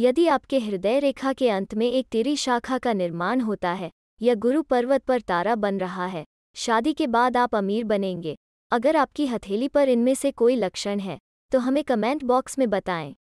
यदि आपके हृदय रेखा के अंत में एक तिरी शाखा का निर्माण होता है या गुरु पर्वत पर तारा बन रहा है शादी के बाद आप अमीर बनेंगे अगर आपकी हथेली पर इनमें से कोई लक्षण है तो हमें कमेंट बॉक्स में बताएं